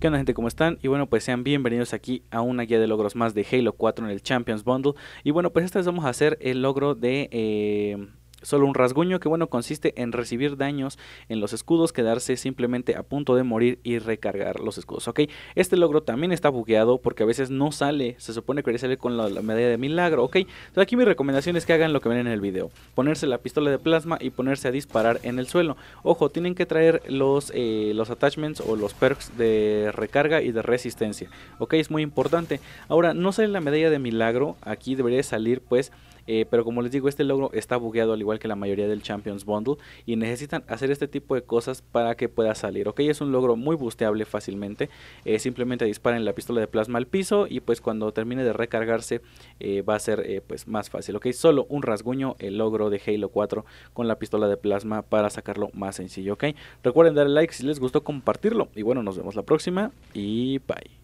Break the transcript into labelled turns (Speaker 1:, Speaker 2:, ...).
Speaker 1: ¿Qué onda gente? ¿Cómo están? Y bueno, pues sean bienvenidos aquí a una guía de logros más de Halo 4 en el Champions Bundle. Y bueno, pues esta vez vamos a hacer el logro de... Eh, Solo un rasguño que bueno consiste en recibir daños en los escudos, quedarse simplemente a punto de morir y recargar los escudos. Ok, este logro también está bugueado porque a veces no sale, se supone que salir con la, medalla de milagro. Ok, entonces aquí mi recomendación es que hagan lo que ven en el video: ponerse la pistola de plasma y ponerse a disparar en el suelo. Ojo, tienen que traer los, eh, los attachments o los perks de recarga y de resistencia. Ok, es muy importante. Ahora, no sale la medalla de milagro, aquí debería salir pues eh, pero como les digo, este logro está bugueado al igual que la mayoría del Champions Bundle y necesitan hacer este tipo de cosas para que pueda salir. Ok, es un logro muy busteable fácilmente. Eh, simplemente disparen la pistola de plasma al piso y pues cuando termine de recargarse eh, va a ser pues más fácil. Ok, solo un rasguño, el logro de Halo 4 con la pistola de plasma para sacarlo más sencillo. Ok, recuerden darle like si les gustó compartirlo y bueno, nos vemos la próxima y bye.